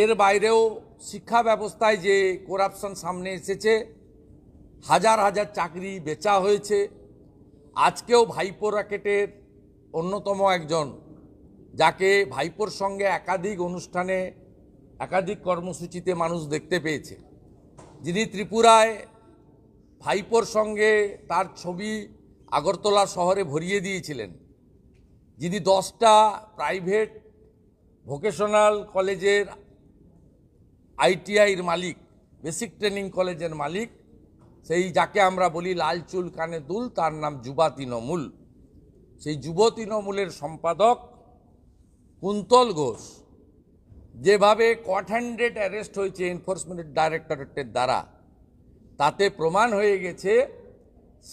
এর বাইরেও শিক্ষা ব্যবস্থায় যে করাপশন সামনে এসেছে হাজার হাজার চাকরি বেচা হয়েছে আজকেও ভাইপো র্যাকেটের অন্যতম একজন যাকে ভাইপোর সঙ্গে একাধিক অনুষ্ঠানে একাধিক কর্মসূচিতে মানুষ দেখতে পেয়েছে যিনি ত্রিপুরায় ভাইপোর সঙ্গে তার ছবি আগরতলা শহরে ভরিয়ে দিয়েছিলেন যিনি দশটা প্রাইভেট ভোকেশনাল কলেজের আইটিআইর মালিক বেসিক ট্রেনিং কলেজের মালিক সেই যাকে আমরা বলি লাল চুল কানে দুল তার নাম যুবা তৃণমূল সেই যুব তৃণমূলের সম্পাদক কুন্তল ঘোষ যেভাবে কট হ্যান্ডেড অ্যারেস্ট হয়েছে এনফোর্সমেন্ট ডাইরেক্টরেটের দ্বারা তাতে প্রমাণ হয়ে গেছে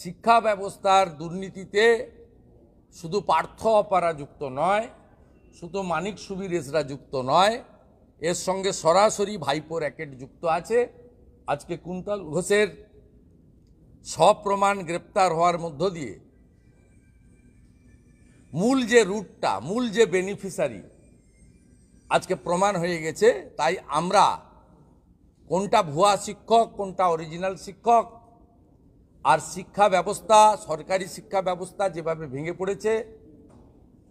শিক্ষা ব্যবস্থার দুর্নীতিতে শুধু পার্থ অপারা যুক্ত নয় শুধু মানিক সুবীর যুক্ত নয় এর সঙ্গে সরাসরি ভাইপো র্যাকেট যুক্ত আছে আজকে কুন্তল ঘোষের সপ্রমাণ গ্রেপ্তার হওয়ার মধ্য দিয়ে মূল যে রুটটা মূল যে বেনিফিসারি আজকে প্রমাণ হয়ে গেছে তাই আমরা কোনটা ভুয়া শিক্ষক কোনটা অরিজিনাল শিক্ষক আর শিক্ষা ব্যবস্থা সরকারি শিক্ষা ব্যবস্থা যেভাবে ভেঙে পড়েছে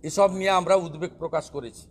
এসব নিয়ে আমরা উদ্বেগ প্রকাশ করেছি